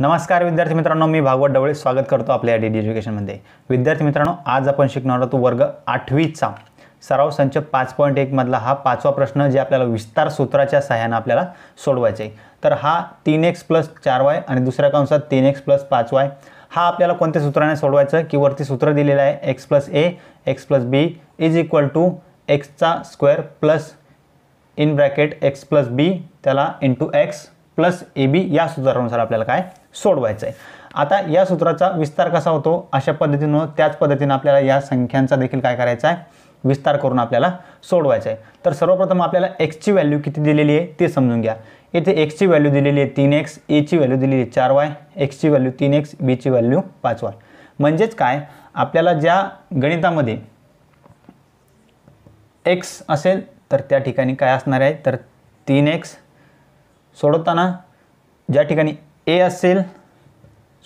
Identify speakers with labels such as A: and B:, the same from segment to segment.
A: नमस्कार विद्यार्थी मित्रांनो मी भागवत डवळे स्वागत करतो आपल्या डी डी एज्युकेशनमध्ये विद्यार्थी मित्रांनो आज आपण शिकणार आहोत वर्ग आठवीचा सराव संच पाच पॉईंट एकमधला हा पाचवा प्रश्न जे आपल्याला विस्तार सूत्राच्या सहाय्यानं आपल्याला सोडवायचे तर हा तीन एक्स प्लस चार वाय आणि दुसऱ्या कंसात तीन एक्स प्लस पाच वाय हा आपल्याला कोणत्या सूत्राने सोडवायचं की वरती सूत्र दिलेलं आहे x plus a x plus b is equal to एक्सचा square plus in bracket x plus b त्याला into x plus a b या सूत्रानुसार आपल्याला काय सोडवायचं आहे आता या सूत्राचा विस्तार कसा होतो अशा पद्धतीनं त्याच पद्धतीनं आपल्याला या संख्यांचा देखील काय करायचा आहे विस्तार करून आपल्याला सोडवायचा आहे तर सर्वप्रथम आपल्याला एक्सची व्हॅल्यू किती दिलेली आहे ते समजून घ्या येथे एक्सची व्हॅल्यू दिलेली आहे तीन एक्स एची व्हॅल्यू दिलेली आहे चार वाय एक्सची व्हॅल्यू तीन एक्स बीची व्हॅल्यू पाच वाय म्हणजेच काय आपल्याला ज्या गणितामध्ये एक्स असेल तर त्या ठिकाणी काय असणार आहे तर तीन एक्स सोडवताना ज्या ठिकाणी ए असेल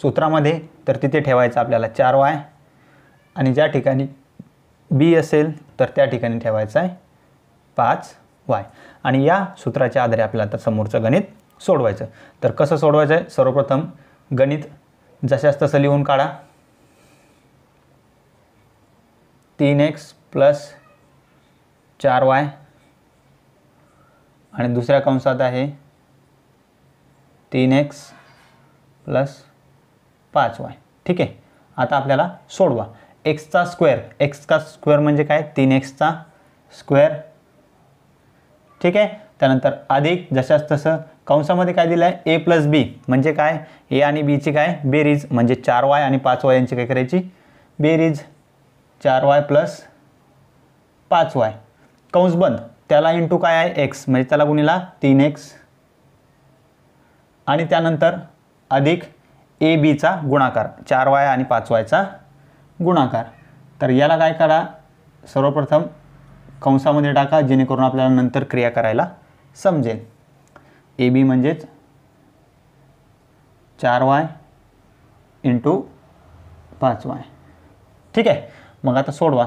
A: सूत्रामध्ये तर तिथे ठेवायचं आपल्याला चार वाय आणि ज्या ठिकाणी बी असेल तर त्या ठिकाणी ठेवायचं आहे पाच वाय आणि या सूत्राच्या आधारे आपल्याला आता समोरचं गणित सोडवायचं तर कसं सोडवायचं आहे सर्वप्रथम गणित जशाच तसं लिहून काढा तीन एक्स प्लस चार वाय आणि दुसऱ्या कंसात आहे तीन एक्स प्लस पाच वाय ठीक आहे आता आपल्याला सोडवा एक्सचा स्क्वेअर एक्सचा स्क्वेअर म्हणजे काय तीन एक्सचा स्क्वेअर ठीक आहे त्यानंतर अधिक जशाच तसं कंसामध्ये काय दिलं आहे ए प्लस बी म्हणजे काय ए आणि बीची काय बेरीज म्हणजे चार वाय आणि पाच वाय यांची काय करायची बेरीज चार वाय प्लस पाच वाय कंस बंद त्याला इंटू काय आहे एक्स म्हणजे त्याला गुणिला तीन एक्स आणि त्यानंतर अधिक ए बीचा गुणाकार चार वाय आणि पाच वायचा गुणाकार तर याला काय करा सर्वप्रथम कंसामध्ये टाका जेणेकरून आपल्याला नंतर क्रिया करायला समजेल ए बी म्हणजेच चार वाय इंटू पाच वाय ठीक आहे मग आता सोडवा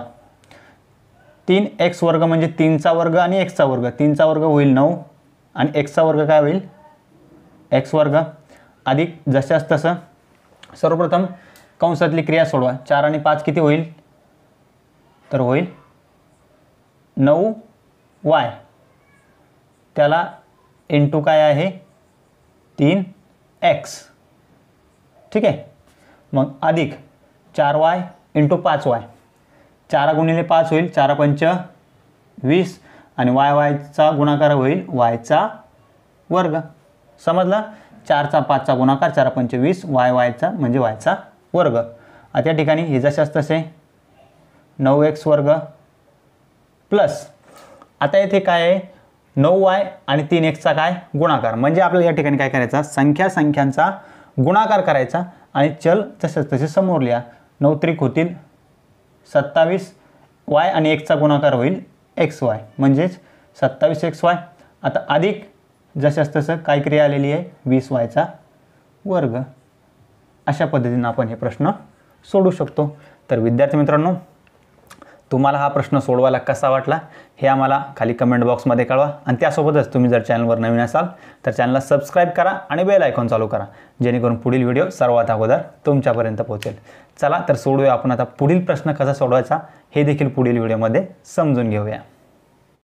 A: तीन एक्स वर्ग म्हणजे तीनचा वर्ग आणि एक्सचा वर्ग तीनचा वर्ग होईल नऊ आणि एक्सचा वर्ग काय होईल एक्स वर्ग अधिक जशास तसं सर्वप्रथम कंसातली क्रिया सोडवा चार आणि पाच किती होईल तर होईल नऊ वाय त्याला इंटू काय आहे तीन एक्स ठीक आहे मग अधिक चार वाय इंटू पाच वाय चारा गुणिले पाच होईल चारा पंच वीस आणि वाय वायचा गुणाकार होईल वायचा वर्ग समजला चारचा पाचचा गुणाकार चार पंचवीस वाय वायचा म्हणजे वायचा वर्ग आता या ठिकाणी हे असतं तसे नऊ एक्स वर्ग प्लस आता येथे काय आहे नऊ वाय आणि तीन एक्सचा काय गुणाकार म्हणजे आपल्याला या ठिकाणी काय करायचा संख्या संख्यांचा गुणाकार करायचा आणि चल तसेच तसे समोर लिहा नऊ त्रिक होतील सत्तावीस वाय आणि एकचा गुणाकार होईल एक्स वाय म्हणजेच सत्तावीस एक्स वाय आता अधिक जशास तसं काय क्रिया आलेली आहे वीस वायचा वर्ग अशा पद्धतीनं आपण हे प्रश्न सोडू शकतो तर विद्यार्थी मित्रांनो तुम्हाला हा प्रश्न सोडवायला कसा वाटला हे आम्हाला खाली कमेंट बॉक्समध्ये कळवा आणि त्यासोबतच तुम्ही जर चॅनलवर नवीन असाल तर चॅनलला सबस्क्राईब करा आणि बेल आयकॉन चालू करा जेणेकरून पुढील व्हिडिओ सर्वात अगोदर तुमच्यापर्यंत पोहोचेल चला तर सोडूया आपण आता पुढील प्रश्न कसा सोडवायचा हे देखील पुढील व्हिडिओमध्ये समजून घेऊया